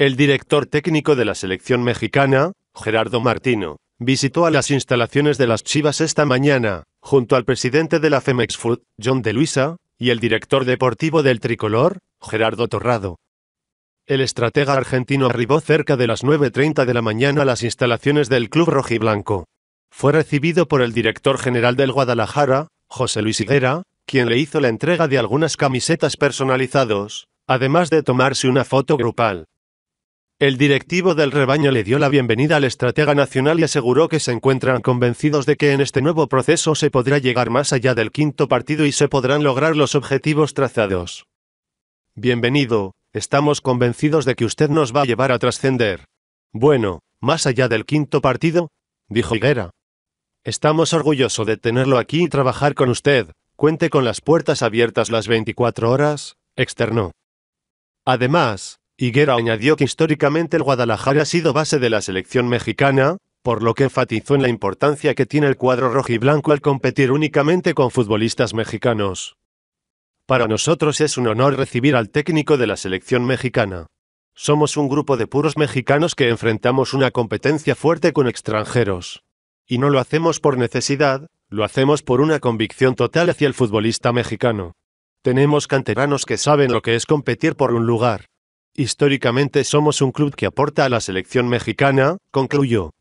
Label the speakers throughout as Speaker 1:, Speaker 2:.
Speaker 1: El director técnico de la selección mexicana, Gerardo Martino, visitó a las instalaciones de las Chivas esta mañana, junto al presidente de la Femex Food, John de Luisa, y el director deportivo del tricolor, Gerardo Torrado. El estratega argentino arribó cerca de las 9.30 de la mañana a las instalaciones del club rojiblanco. Fue recibido por el director general del Guadalajara, José Luis Higuera, quien le hizo la entrega de algunas camisetas personalizados, además de tomarse una foto grupal. El directivo del rebaño le dio la bienvenida al estratega nacional y aseguró que se encuentran convencidos de que en este nuevo proceso se podrá llegar más allá del quinto partido y se podrán lograr los objetivos trazados. Bienvenido, estamos convencidos de que usted nos va a llevar a trascender. Bueno, más allá del quinto partido, dijo Higuera. Estamos orgullosos de tenerlo aquí y trabajar con usted, cuente con las puertas abiertas las 24 horas, externó. Además, Higuera añadió que históricamente el Guadalajara ha sido base de la selección mexicana, por lo que enfatizó en la importancia que tiene el cuadro rojiblanco al competir únicamente con futbolistas mexicanos. Para nosotros es un honor recibir al técnico de la selección mexicana. Somos un grupo de puros mexicanos que enfrentamos una competencia fuerte con extranjeros. Y no lo hacemos por necesidad, lo hacemos por una convicción total hacia el futbolista mexicano. Tenemos canteranos que saben lo que es competir por un lugar. Históricamente somos un club que aporta a la selección mexicana, concluyó.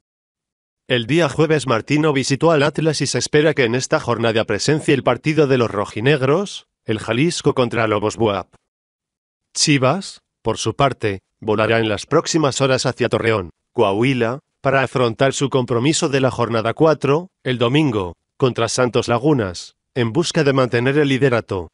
Speaker 1: El día jueves Martino visitó al Atlas y se espera que en esta jornada presencie el partido de los rojinegros, el Jalisco contra Lobos Buap. Chivas, por su parte, volará en las próximas horas hacia Torreón, Coahuila, para afrontar su compromiso de la jornada 4, el domingo, contra Santos Lagunas, en busca de mantener el liderato.